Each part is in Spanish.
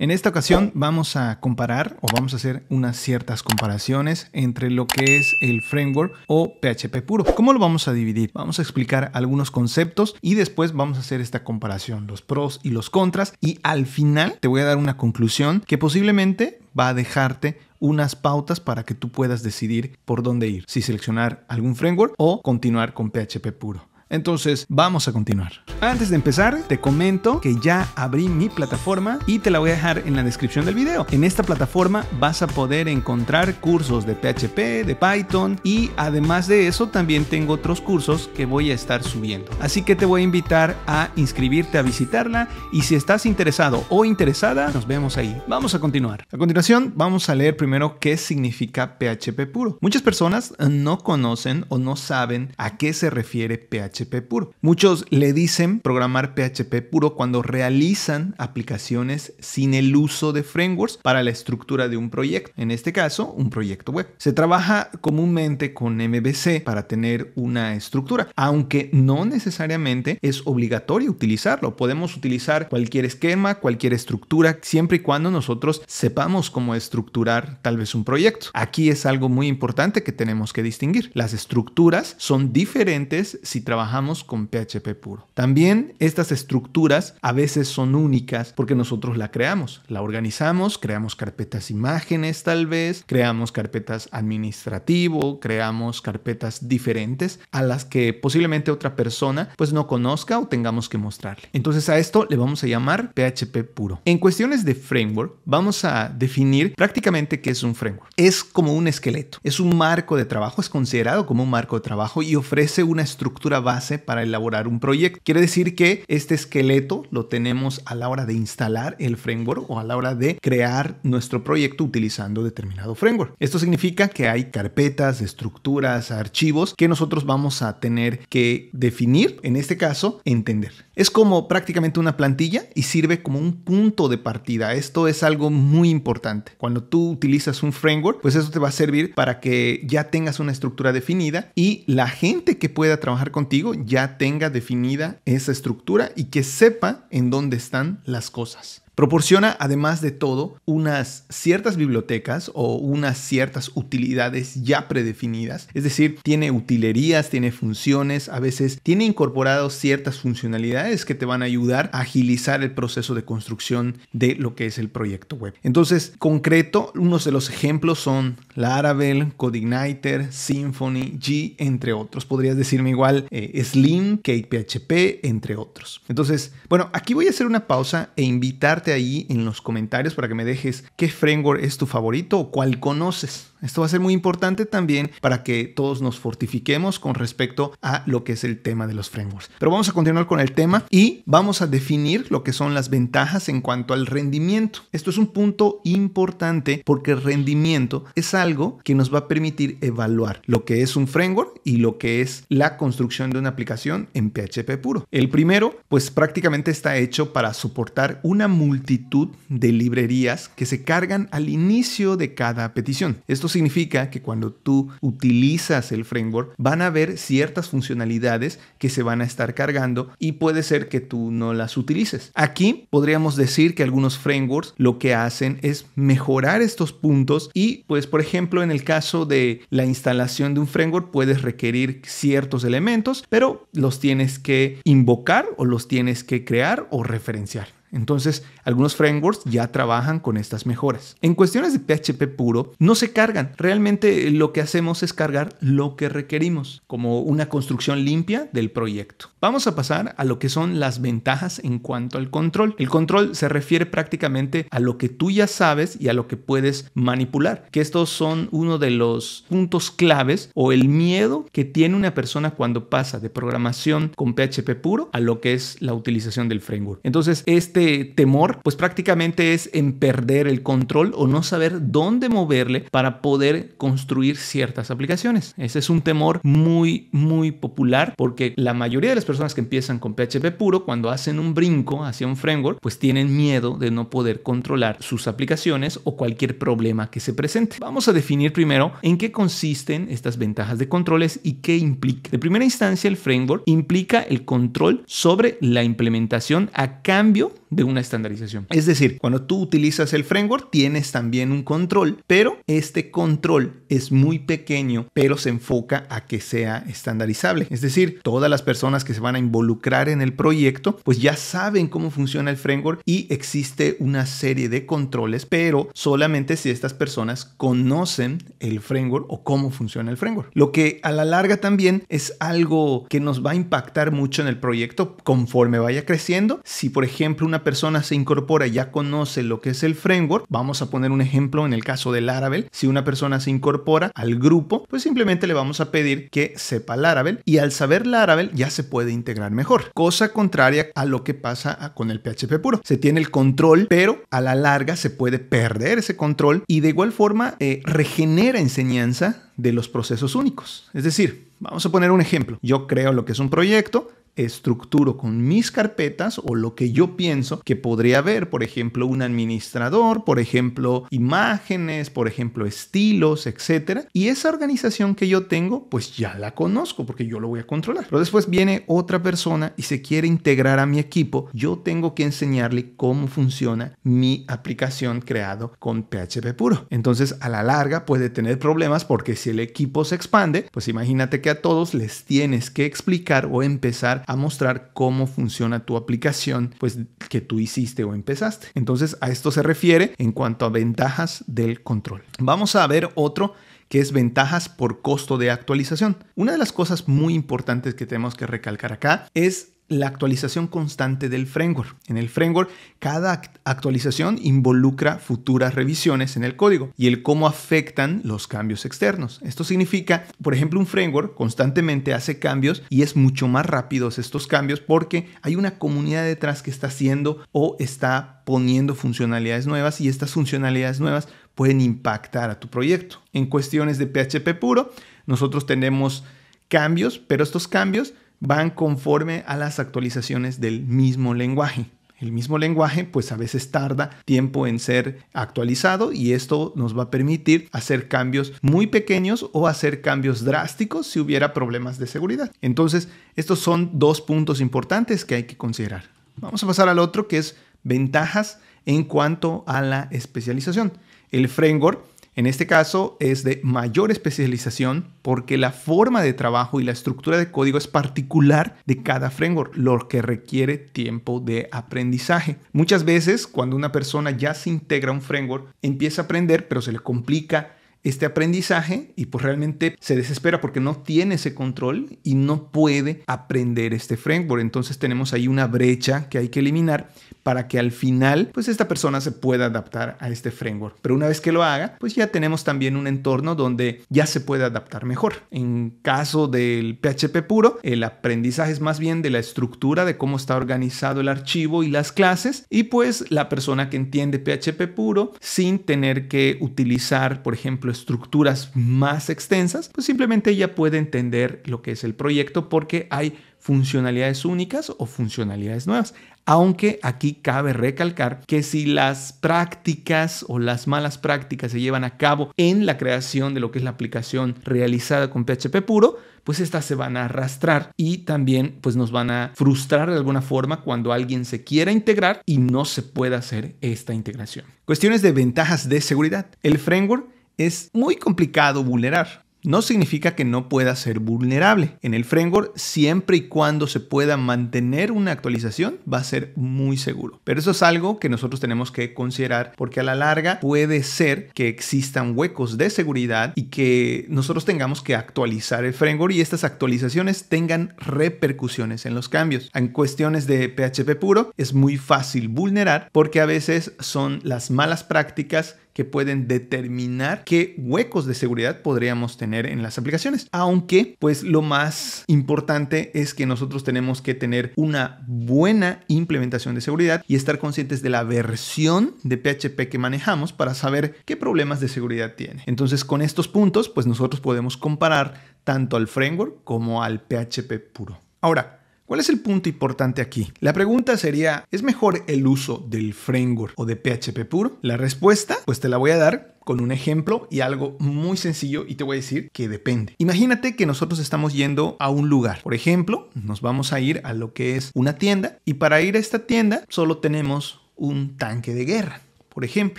En esta ocasión vamos a comparar o vamos a hacer unas ciertas comparaciones entre lo que es el framework o PHP puro. ¿Cómo lo vamos a dividir? Vamos a explicar algunos conceptos y después vamos a hacer esta comparación, los pros y los contras y al final te voy a dar una conclusión que posiblemente va a dejarte unas pautas para que tú puedas decidir por dónde ir, si seleccionar algún framework o continuar con PHP puro. Entonces, vamos a continuar. Antes de empezar, te comento que ya abrí mi plataforma y te la voy a dejar en la descripción del video. En esta plataforma vas a poder encontrar cursos de PHP, de Python y además de eso también tengo otros cursos que voy a estar subiendo. Así que te voy a invitar a inscribirte a visitarla y si estás interesado o interesada, nos vemos ahí. Vamos a continuar. A continuación, vamos a leer primero qué significa PHP puro. Muchas personas no conocen o no saben a qué se refiere PHP PHP puro. Muchos le dicen programar PHP puro cuando realizan aplicaciones sin el uso de frameworks para la estructura de un proyecto, en este caso un proyecto web. Se trabaja comúnmente con MVC para tener una estructura, aunque no necesariamente es obligatorio utilizarlo. Podemos utilizar cualquier esquema, cualquier estructura, siempre y cuando nosotros sepamos cómo estructurar tal vez un proyecto. Aquí es algo muy importante que tenemos que distinguir. Las estructuras son diferentes si trabajamos con PHP puro. También estas estructuras a veces son únicas porque nosotros la creamos, la organizamos, creamos carpetas imágenes tal vez, creamos carpetas administrativo, creamos carpetas diferentes a las que posiblemente otra persona pues no conozca o tengamos que mostrarle. Entonces a esto le vamos a llamar PHP puro. En cuestiones de framework vamos a definir prácticamente qué es un framework. Es como un esqueleto, es un marco de trabajo, es considerado como un marco de trabajo y ofrece una estructura básica para elaborar un proyecto. Quiere decir que este esqueleto lo tenemos a la hora de instalar el framework o a la hora de crear nuestro proyecto utilizando determinado framework. Esto significa que hay carpetas, estructuras, archivos que nosotros vamos a tener que definir, en este caso, entender. Es como prácticamente una plantilla y sirve como un punto de partida. Esto es algo muy importante. Cuando tú utilizas un framework, pues eso te va a servir para que ya tengas una estructura definida y la gente que pueda trabajar contigo ya tenga definida esa estructura y que sepa en dónde están las cosas. Proporciona, además de todo, unas ciertas bibliotecas o unas ciertas utilidades ya predefinidas, es decir, tiene utilerías, tiene funciones, a veces tiene incorporados ciertas funcionalidades que te van a ayudar a agilizar el proceso de construcción de lo que es el proyecto web. Entonces, concreto, unos de los ejemplos son Laravel, CodeIgniter, Symfony, G, entre otros. Podrías decirme igual eh, Slim, KPHP, entre otros. Entonces, bueno, aquí voy a hacer una pausa e invitarte ahí en los comentarios para que me dejes qué framework es tu favorito o cuál conoces. Esto va a ser muy importante también para que todos nos fortifiquemos con respecto a lo que es el tema de los frameworks. Pero vamos a continuar con el tema y vamos a definir lo que son las ventajas en cuanto al rendimiento. Esto es un punto importante porque el rendimiento es algo que nos va a permitir evaluar lo que es un framework y lo que es la construcción de una aplicación en PHP puro. El primero, pues prácticamente está hecho para soportar una multitud de librerías que se cargan al inicio de cada petición. Esto significa que cuando tú utilizas el framework van a haber ciertas funcionalidades que se van a estar cargando y puede ser que tú no las utilices. Aquí podríamos decir que algunos frameworks lo que hacen es mejorar estos puntos y pues por ejemplo en el caso de la instalación de un framework puedes requerir ciertos elementos pero los tienes que invocar o los tienes que crear o referenciar. Entonces, algunos frameworks ya trabajan con estas mejoras. En cuestiones de PHP puro, no se cargan. Realmente eh, lo que hacemos es cargar lo que requerimos, como una construcción limpia del proyecto. Vamos a pasar a lo que son las ventajas en cuanto al control. El control se refiere prácticamente a lo que tú ya sabes y a lo que puedes manipular, que estos son uno de los puntos claves o el miedo que tiene una persona cuando pasa de programación con PHP puro a lo que es la utilización del framework. Entonces, este este temor, pues prácticamente es en perder el control o no saber dónde moverle para poder construir ciertas aplicaciones. Ese es un temor muy, muy popular porque la mayoría de las personas que empiezan con PHP puro, cuando hacen un brinco hacia un framework, pues tienen miedo de no poder controlar sus aplicaciones o cualquier problema que se presente. Vamos a definir primero en qué consisten estas ventajas de controles y qué implica. De primera instancia, el framework implica el control sobre la implementación a cambio de una estandarización. Es decir, cuando tú utilizas el framework tienes también un control, pero este control es muy pequeño, pero se enfoca a que sea estandarizable. Es decir, todas las personas que se van a involucrar en el proyecto, pues ya saben cómo funciona el framework y existe una serie de controles, pero solamente si estas personas conocen el framework o cómo funciona el framework. Lo que a la larga también es algo que nos va a impactar mucho en el proyecto conforme vaya creciendo. Si por ejemplo una persona se incorpora y ya conoce lo que es el framework, vamos a poner un ejemplo en el caso de Laravel, si una persona se incorpora al grupo, pues simplemente le vamos a pedir que sepa Laravel y al saber Laravel ya se puede integrar mejor, cosa contraria a lo que pasa con el PHP puro. Se tiene el control, pero a la larga se puede perder ese control y de igual forma eh, regenera enseñanza de los procesos únicos. Es decir, vamos a poner un ejemplo. Yo creo lo que es un proyecto, estructuro con mis carpetas o lo que yo pienso que podría haber, por ejemplo, un administrador, por ejemplo, imágenes, por ejemplo, estilos, etcétera. Y esa organización que yo tengo, pues ya la conozco porque yo lo voy a controlar. Pero después viene otra persona y se quiere integrar a mi equipo, yo tengo que enseñarle cómo funciona mi aplicación creado con PHP puro. Entonces, a la larga puede tener problemas porque si el equipo se expande, pues imagínate que a todos les tienes que explicar o empezar a mostrar cómo funciona tu aplicación pues que tú hiciste o empezaste. Entonces a esto se refiere en cuanto a ventajas del control. Vamos a ver otro que es ventajas por costo de actualización. Una de las cosas muy importantes que tenemos que recalcar acá es la actualización constante del framework. En el framework, cada actualización involucra futuras revisiones en el código y el cómo afectan los cambios externos. Esto significa, por ejemplo, un framework constantemente hace cambios y es mucho más rápidos estos cambios porque hay una comunidad detrás que está haciendo o está poniendo funcionalidades nuevas y estas funcionalidades nuevas pueden impactar a tu proyecto. En cuestiones de PHP puro, nosotros tenemos cambios, pero estos cambios van conforme a las actualizaciones del mismo lenguaje. El mismo lenguaje pues a veces tarda tiempo en ser actualizado y esto nos va a permitir hacer cambios muy pequeños o hacer cambios drásticos si hubiera problemas de seguridad. Entonces estos son dos puntos importantes que hay que considerar. Vamos a pasar al otro que es ventajas en cuanto a la especialización. El framework en este caso es de mayor especialización porque la forma de trabajo y la estructura de código es particular de cada framework, lo que requiere tiempo de aprendizaje. Muchas veces cuando una persona ya se integra a un framework, empieza a aprender, pero se le complica este aprendizaje y pues realmente se desespera porque no tiene ese control y no puede aprender este framework. Entonces tenemos ahí una brecha que hay que eliminar para que al final pues esta persona se pueda adaptar a este framework. Pero una vez que lo haga, pues ya tenemos también un entorno donde ya se puede adaptar mejor. En caso del PHP puro, el aprendizaje es más bien de la estructura de cómo está organizado el archivo y las clases y pues la persona que entiende PHP puro sin tener que utilizar, por ejemplo, estructuras más extensas, pues simplemente ella puede entender lo que es el proyecto porque hay funcionalidades únicas o funcionalidades nuevas. Aunque aquí cabe recalcar que si las prácticas o las malas prácticas se llevan a cabo en la creación de lo que es la aplicación realizada con PHP puro, pues estas se van a arrastrar y también pues nos van a frustrar de alguna forma cuando alguien se quiera integrar y no se pueda hacer esta integración. Cuestiones de ventajas de seguridad. El framework es muy complicado vulnerar. No significa que no pueda ser vulnerable. En el framework, siempre y cuando se pueda mantener una actualización, va a ser muy seguro. Pero eso es algo que nosotros tenemos que considerar porque a la larga puede ser que existan huecos de seguridad y que nosotros tengamos que actualizar el framework y estas actualizaciones tengan repercusiones en los cambios. En cuestiones de PHP puro, es muy fácil vulnerar porque a veces son las malas prácticas que pueden determinar qué huecos de seguridad podríamos tener en las aplicaciones. Aunque, pues lo más importante es que nosotros tenemos que tener una buena implementación de seguridad y estar conscientes de la versión de PHP que manejamos para saber qué problemas de seguridad tiene. Entonces, con estos puntos, pues nosotros podemos comparar tanto al framework como al PHP puro. Ahora, ¿Cuál es el punto importante aquí? La pregunta sería, ¿es mejor el uso del framework o de PHP puro? La respuesta, pues te la voy a dar con un ejemplo y algo muy sencillo y te voy a decir que depende. Imagínate que nosotros estamos yendo a un lugar. Por ejemplo, nos vamos a ir a lo que es una tienda y para ir a esta tienda solo tenemos un tanque de guerra. Por ejemplo,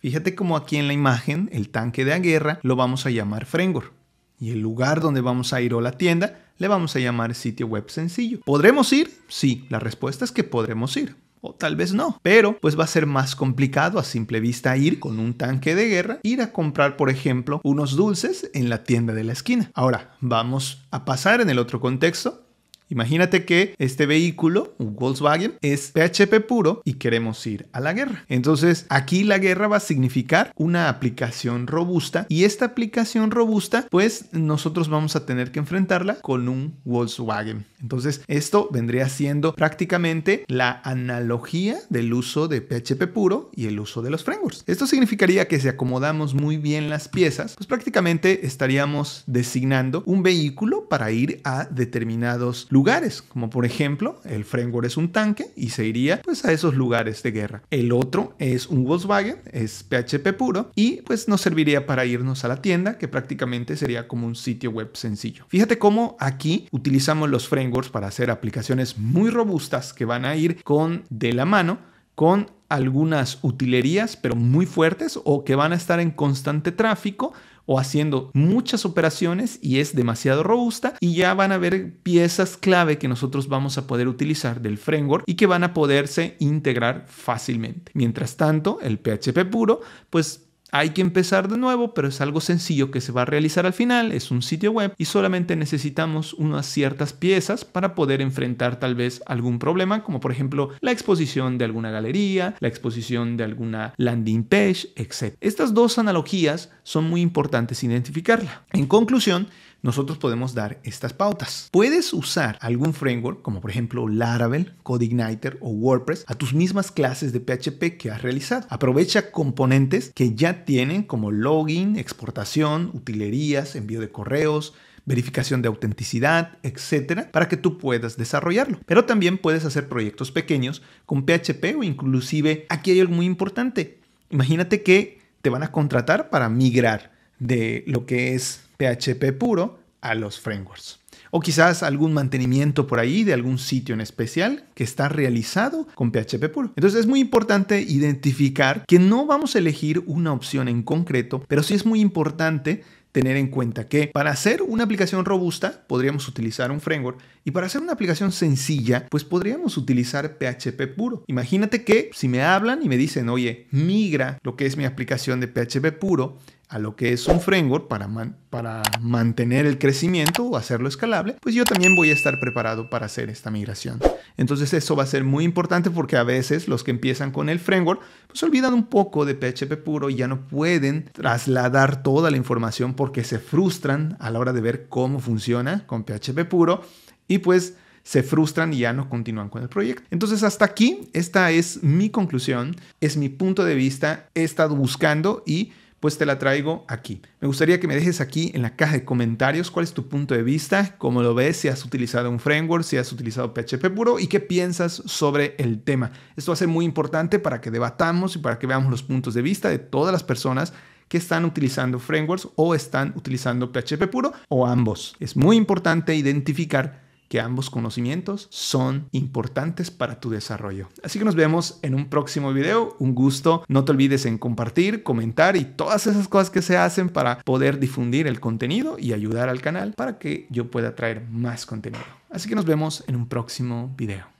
fíjate como aquí en la imagen el tanque de guerra lo vamos a llamar framework y el lugar donde vamos a ir o la tienda le vamos a llamar sitio web sencillo. ¿Podremos ir? Sí, la respuesta es que podremos ir. O tal vez no, pero pues va a ser más complicado a simple vista ir con un tanque de guerra, ir a comprar por ejemplo unos dulces en la tienda de la esquina. Ahora, vamos a pasar en el otro contexto Imagínate que este vehículo, un Volkswagen, es PHP puro y queremos ir a la guerra. Entonces, aquí la guerra va a significar una aplicación robusta y esta aplicación robusta, pues nosotros vamos a tener que enfrentarla con un Volkswagen. Entonces, esto vendría siendo prácticamente la analogía del uso de PHP puro y el uso de los frameworks. Esto significaría que si acomodamos muy bien las piezas, pues prácticamente estaríamos designando un vehículo para ir a determinados lugares lugares, como por ejemplo el Framework es un tanque y se iría pues a esos lugares de guerra. El otro es un Volkswagen, es PHP puro y pues nos serviría para irnos a la tienda que prácticamente sería como un sitio web sencillo. Fíjate cómo aquí utilizamos los frameworks para hacer aplicaciones muy robustas que van a ir con de la mano con algunas utilerías pero muy fuertes o que van a estar en constante tráfico o haciendo muchas operaciones y es demasiado robusta y ya van a ver piezas clave que nosotros vamos a poder utilizar del framework y que van a poderse integrar fácilmente. Mientras tanto, el PHP puro, pues hay que empezar de nuevo, pero es algo sencillo que se va a realizar al final, es un sitio web y solamente necesitamos unas ciertas piezas para poder enfrentar tal vez algún problema, como por ejemplo la exposición de alguna galería, la exposición de alguna landing page, etc. Estas dos analogías son muy importantes identificarla. En conclusión, nosotros podemos dar estas pautas. Puedes usar algún framework, como por ejemplo Laravel, CodeIgniter o WordPress, a tus mismas clases de PHP que has realizado. Aprovecha componentes que ya tienen como login, exportación, utilerías, envío de correos, verificación de autenticidad, etcétera, para que tú puedas desarrollarlo. Pero también puedes hacer proyectos pequeños con PHP o inclusive aquí hay algo muy importante. Imagínate que te van a contratar para migrar de lo que es PHP puro a los frameworks. O quizás algún mantenimiento por ahí de algún sitio en especial que está realizado con PHP puro. Entonces es muy importante identificar que no vamos a elegir una opción en concreto, pero sí es muy importante tener en cuenta que para hacer una aplicación robusta podríamos utilizar un framework y para hacer una aplicación sencilla pues podríamos utilizar PHP puro. Imagínate que si me hablan y me dicen, oye, migra lo que es mi aplicación de PHP puro a lo que es un framework para, para mantener el crecimiento o hacerlo escalable, pues yo también voy a estar preparado para hacer esta migración. Entonces eso va a ser muy importante porque a veces los que empiezan con el framework pues olvidan un poco de PHP puro y ya no pueden trasladar toda la información porque se frustran a la hora de ver cómo funciona con PHP puro y pues se frustran y ya no continúan con el proyecto. Entonces hasta aquí, esta es mi conclusión, es mi punto de vista, he estado buscando y pues te la traigo aquí. Me gustaría que me dejes aquí en la caja de comentarios cuál es tu punto de vista, cómo lo ves, si has utilizado un framework, si has utilizado PHP puro y qué piensas sobre el tema. Esto va a ser muy importante para que debatamos y para que veamos los puntos de vista de todas las personas que están utilizando frameworks o están utilizando PHP puro o ambos. Es muy importante identificar que ambos conocimientos son importantes para tu desarrollo. Así que nos vemos en un próximo video. Un gusto. No te olvides en compartir, comentar y todas esas cosas que se hacen para poder difundir el contenido y ayudar al canal para que yo pueda traer más contenido. Así que nos vemos en un próximo video.